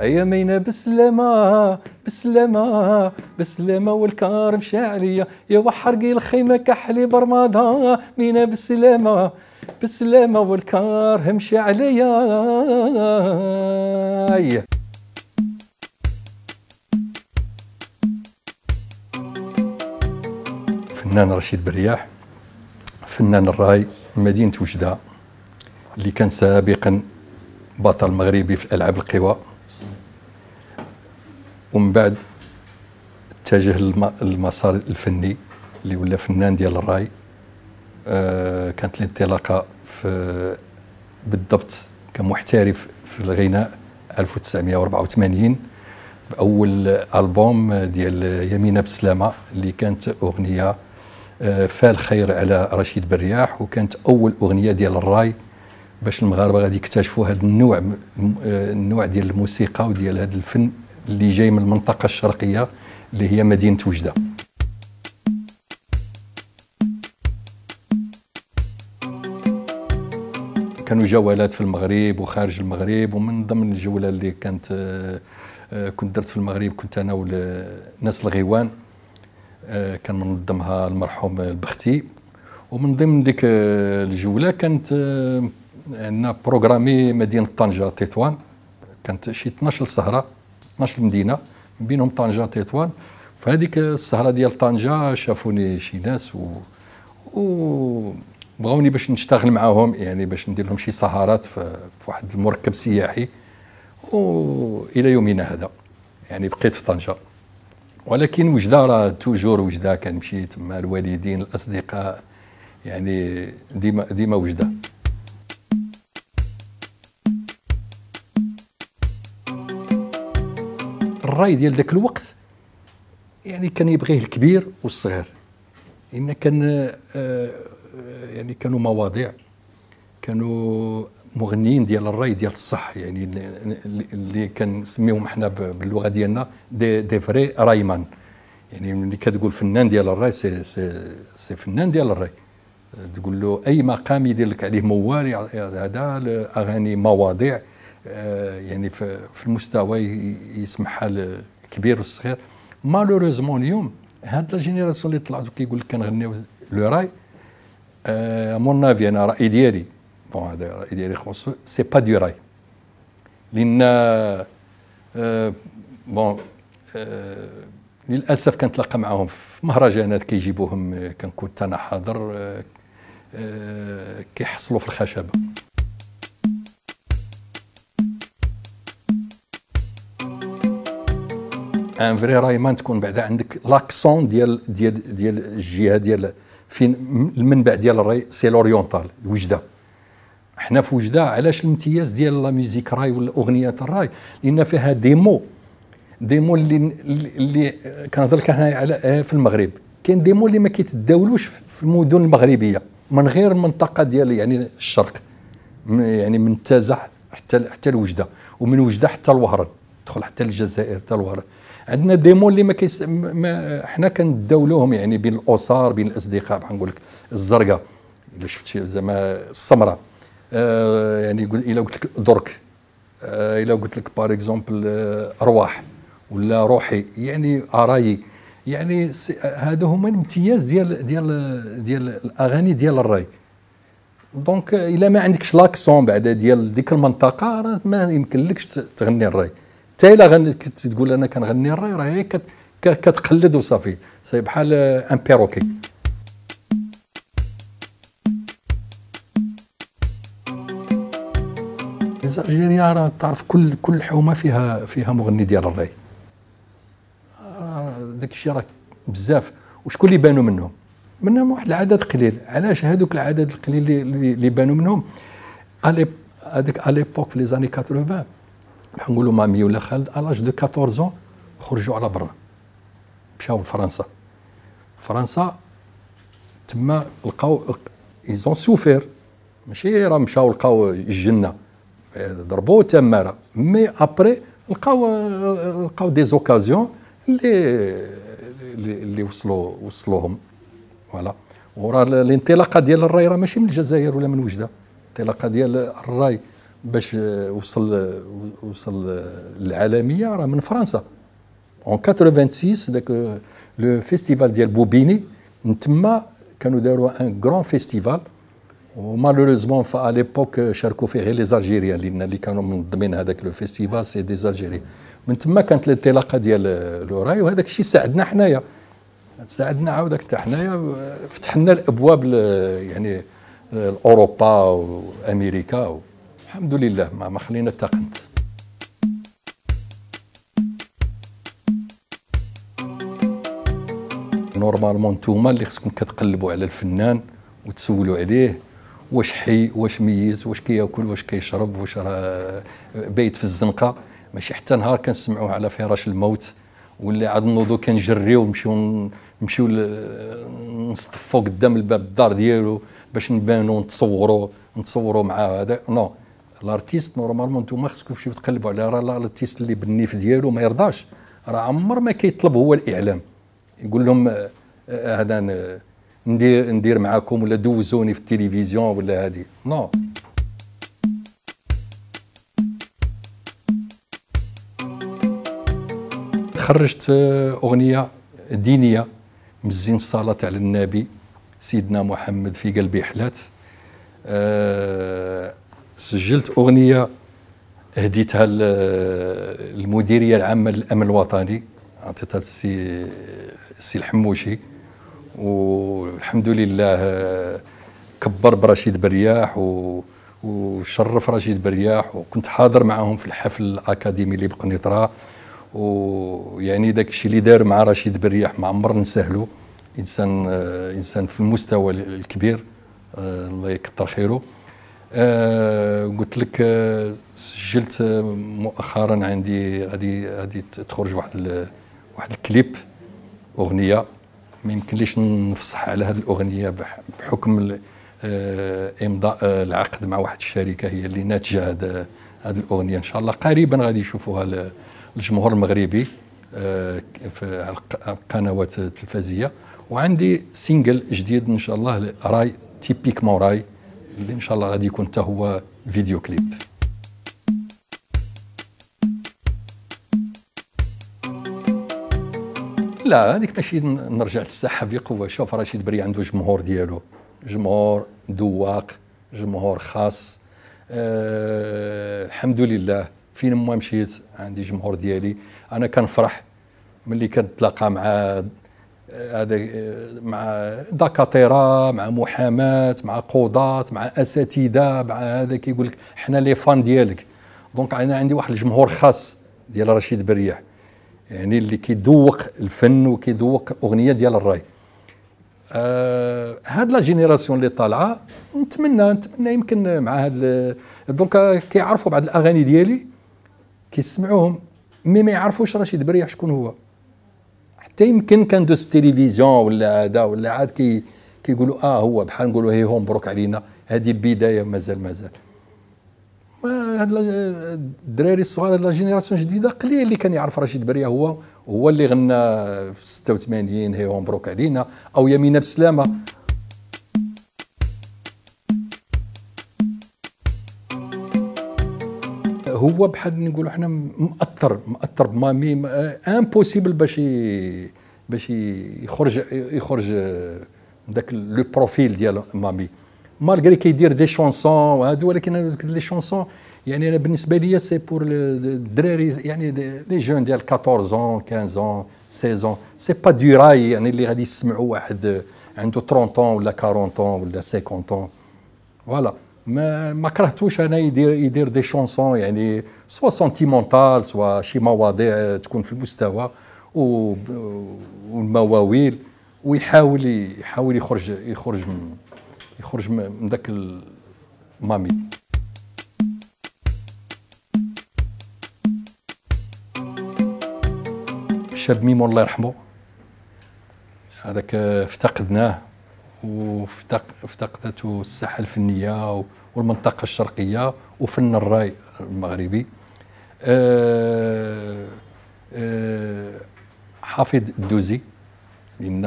أيا بالسلامه بسلامة بسلامة والكار والكارم عليا يا وحرقي الخيمه كحلي برماده مينا بالسلامه بسلامة والكار همشى عليا فنان رشيد برياح فنان الراي مدينه وجده اللي كان سابقا بطل مغربي في الالعاب القوى ومن بعد اتجه للمسار الفني اللي ولا فنان ديال الراي آه كانت الانطلاقه في بالضبط كمحترف في الغناء 1984 باول البوم ديال يمينه بسلامه اللي كانت اغنيه آه، فال خير على رشيد برياح وكانت اول اغنيه ديال الراي باش المغاربه غادي يكتشفوا هذا النوع آه، النوع ديال الموسيقى وديال هذا الفن اللي جاي من المنطقه الشرقيه اللي هي مدينه وجده كانوا جولات في المغرب وخارج المغرب ومن ضمن الجوله اللي كانت آه، آه، كنت درت في المغرب كنت انا وناس الغيوان آه، كان منظمها المرحوم البختي ومن ضمن ديك الجوله كانت عندنا بروغرامي مدينه طنجه تطوان كانت شي 12 سهره 12 مدينه من بينهم طنجه تطوان فهذيك السهره ديال طنجه شافوني شي ناس و, و... بغاوني باش نشتغل معاهم يعني باش ندير لهم شي سهرات في واحد المركب سياحي والى يومنا هذا يعني بقيت في طنجه ولكن وجده راه توجور وجده كنمشي تما الوالدين الاصدقاء يعني ديما ديما وجده الراي ديال ذاك الوقت يعني كان يبغيه الكبير والصغير ان كان آه، آه، يعني كانوا مواضيع كانوا مغنيين ديال الراي ديال الصح يعني اللي كنسميهم حنا باللغه ديالنا دي, دي فري رايمان يعني ملي كتقول فنان ديال الراي سي, سي, سي فنان ديال الراي تقول له اي مقام يدير لك عليه موال هذا اغاني مواضيع آه، يعني في المستوى يسمحها الكبير والصغير مالوروزمون اليوم هاد لا جينيراسيون اللي طلعت كيقول لك كنغنيو لو راي مون آه، افي انا راي ديالي بون هذا راي ديالي خصو سي با دو راي لان بون آه، للاسف كنتلاقى معاهم في مهرجانات كيجيبوهم كنكون انا حاضر كيحصلوا في الخشبه ان فري رايمان تكون بعدا عندك لاكسون ديال ديال ديال الجهه ديال فين المنبع ديال الراي سي لوريونتال وجده حنا في وجده علاش الامتياز ديال لا ميوزيك راي ولا اغنيات الراي لان فيها ديمو ديمو اللي اللي كنهضر لك هنا على آه، في المغرب كاين ديمو اللي ما كيتداولوش في المدن المغربيه من غير المنطقه ديال يعني الشرق يعني من تازح حتى حتى لوجده ومن وجده حتى الوهران تدخل حتى الجزائر حتى الوهران عندنا ديمون اللي ما كيس ما حنا كنداولوهم يعني بين الاسر بين الاصدقاء بحال نقول لك الزرقاء الا شي زعما السمراء آه يعني يقول الا قلت لك درك آه الا قلت لك بار اكزومبل آه، ارواح ولا روحي يعني ارايي يعني هذا هما الامتياز ديال ديال ديال الاغاني ديال الراي دونك الا ما عندكش لاكسون بعد ديال ديك المنطقه راه ما يمكنلكش تغني الراي حتى الا كنت تقول انا كنغني الراي راه هي كتقلد وصافي سي بحال ان آه، بيروكي يعني الجزائريه راه تعرف كل كل حومه فيها فيها مغني ديال الراي آه، داك الشيء راه بزاف وشكون اللي بانوا منهم منهم واحد العدد قليل علاش هذوك العدد القليل اللي بانوا منهم هذيك اليبوك في لي زاني 80 رح نقولوا مامي ولا خالد الاج دو 14 خرجوا على برا مشاو لفرنسا فرنسا تما لقاو ايزون سوفير ماشي راه مشاو لقاو الجنه ضربوا راه مي ابري لقاو لقاو دي زوكازيون اللي اللي وصلوا وصلوهم فوالا وراه الانطلاقه ديال الراي راه ماشي من الجزائر ولا من وجده الانطلاقه ديال الراي باش وصل وصل للعالميه راه من فرنسا اون 86 داك لو فيستيفال ديال بوبيني من تما كانوا داروا ان كرون فيستيفال ومالوريزمون فا ليبوك شاركوا فيه غير لي زالجيريا لان اللي كانوا منظمين هذاك لو فيستيفال سي دي زالجيري من تما كانت الانطلاقه ديال لوراي وهذاك الشيء ساعدنا حنايا ساعدنا عاودك حتى حنايا فتحنا الابواب يعني لاوروبا وامريكا الحمد لله ما خلينا اتقنت نورمالمون نتوما اللي خصكم كتقلبوا على الفنان وتسولوا عليه واش حي واش ميت واش كياكل واش كيشرب واش راه آه، بايت في الزنقه ماشي حتى نهار كنسمعوه على فراش الموت ولا عاد نوضو كنجريو نمشيو نمشيو نصطفو قدام الباب الدار ديالو باش نبانو نتصورو نتصورو مع هذا نو no. الارتيست نورمالمون نتوما خصكم تمشيو تقلبوا على راه الارتيست اللي بالنيف ديالو ما يرضاش راه عمر ما كيطلب هو الاعلام يقول لهم آه، آه، هذا ندير ندير معاكم ولا دوزوني في التلفزيون ولا هذه نو تخرجت آه، اغنيه دينيه مزين الصلاه على النبي سيدنا محمد في قلبي حلات أه سجلت اغنيه هديتها للمديريه العامه للامن الوطني عطيتها السي السي الحموشي والحمد لله كبر برشيد برياح و وشرف رشيد برياح وكنت حاضر معاهم في الحفل الاكاديمي اللي بقنيطره ويعني داك الشيء اللي دار مع رشيد برياح ما عمر نسهلو انسان انسان في المستوى الكبير آه، الله يكثر خيره آه، قلت لك آه، سجلت آه، مؤخرا عندي غادي غادي تخرج واحد واحد الكليب اغنيه ما يمكنليش نفصح على هذه الاغنيه بحكم امضاء العقد مع واحد الشركه هي اللي ناتجه هذه الاغنيه ان شاء الله قريبا غادي يشوفوها الجمهور المغربي في القنوات التلفزيونيه وعندي سينجل جديد ان شاء الله راي تيبيكمون راي اللي ان شاء الله غادي يكون حتى هو فيديو كليب لا هذيك ماشي نرجع للساحه بقوه شوف رشيد بري عنده جمهور ديالو جمهور ذواق جمهور خاص أه الحمد لله فين ما مشيت عندي جمهور ديالي انا كنفرح ملي كنتلاقى مع هذا آه، مع دكاتره مع محاماه مع قضاه مع اساتذه مع هذا كيقول لك حنا لي فان ديالك دونك انا عندي واحد الجمهور خاص ديال رشيد برياح يعني اللي كيذوق الفن وكيذوق الاغنيه ديال الراي آه هاد لا جينيراسيون اللي طالعه نتمنى نتمنى يمكن مع هاد دونك كيعرفوا بعض الاغاني ديالي كيسمعوهم مي ما يعرفوش رشيد بريح شكون هو حتى يمكن كان دوز في التلفزيون ولا هذا ولا عاد كي كيقولوا اه هو بحال نقولوا هي هو مبروك علينا هذه البدايه مازال مازال هاد الدراري الصغار هاد لا جينيراسيون جديده قليل اللي كان يعرف رشيد بريا هو هو اللي غنى في 86 هي هو مبروك علينا او يمينه بسلامه هو بحال نقولوا احنا مأثر مأثر بما مي امبوسيبل باش باش يخرج يخرج ذاك لو بروفيل ديال مامي مالغري كيدير دي شونسون وهادو ولكن لي شونسون يعني انا بالنسبه لي سي بور الدراري يعني لي جون ديال 14 اون 15 اون 16 اون سي با دو راي يعني اللي غادي يسمعوا واحد عنده 30 اون ولا 40 اون ولا 50 اون فوالا ما ما كرهتوش انا يدير يدير دي شونسون يعني سوا سونتيمونتال سوا شي مواضيع تكون في المستوى و والمواويل ويحاول يحاول يخرج يخرج من يخرج من ذاك المامي الشاب ميمون الله يرحمه هذاك افتقدناه وافتقدته الساحه الفنيه والمنطقه الشرقيه وفن الراي المغربي أه أه حافظ الدوزي لان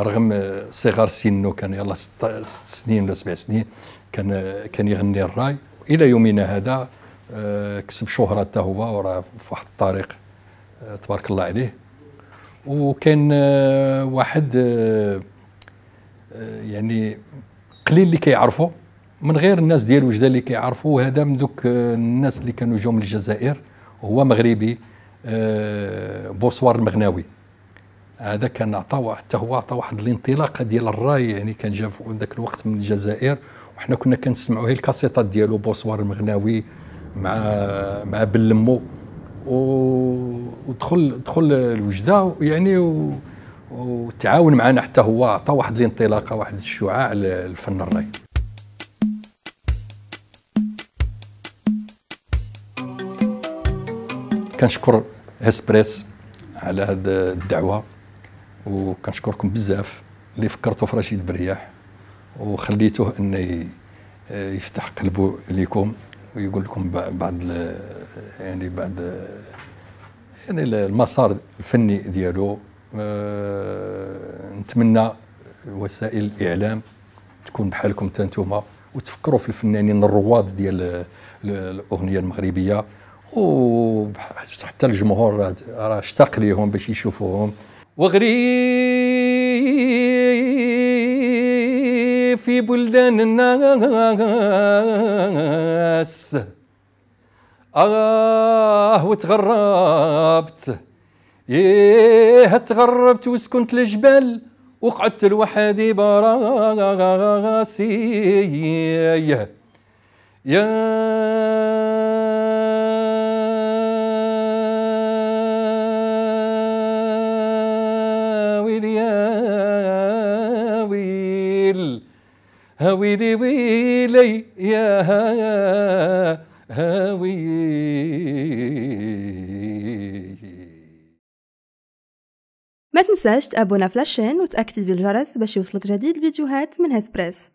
رغم صغر سنه كان يلا ست سنين ولا سبع سنين كان كان يغني الراي الى يومنا هذا أه كسب شهره حتى هو وراه في واحد الطريق آه، تبارك الله عليه وكان آه، واحد آه، يعني قليل اللي كيعرفوا من غير الناس ديال وجده اللي كيعرفوا هذا من دوك الناس اللي كانوا جاوا من الجزائر هو مغربي آه، بوسوار المغناوي هذا كان عطى حتى هو عطى واحد الانطلاقه ديال الراي يعني كان جا في ذاك الوقت من الجزائر وحنا كنا كنسمعوا هي الكاسيطات ديالو بوسوار المغناوي مع مع بلمو ودخل دخل لوجده يعني و وتعاون معنا حتى هو عطى واحد الانطلاقه واحد الشعاع للفن الراي كنشكر هسبريس على هذه الدعوه وكنشكركم بزاف اللي فكرتوا في رشيد برياح وخليته انه آه، يفتح قلبه ليكم ويقول لكم بعض يعني بعض آه، يعني المسار الفني ديالو آه، نتمنى وسائل الاعلام تكون بحالكم حتى نتوما وتفكروا في الفنانين الرواد ديال الاغنيه المغربيه وحتى الجمهور راه اشتاق ليهم باش يشوفوهم وغريب في بلدان الناس اه وتغربت ايه تغربت وسكنت الجبال وقعدت لوحدي براسي يا ويلي يا ويل هاويلي ويلي يا هاويلي تنساش تابونا فلاشين وتأكتيفي الجرس باش يوصلك جديد الفيديوهات من بريس